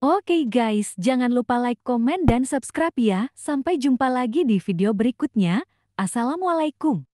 Oke guys, jangan lupa like, komen, dan subscribe ya. Sampai jumpa lagi di video berikutnya. Assalamualaikum.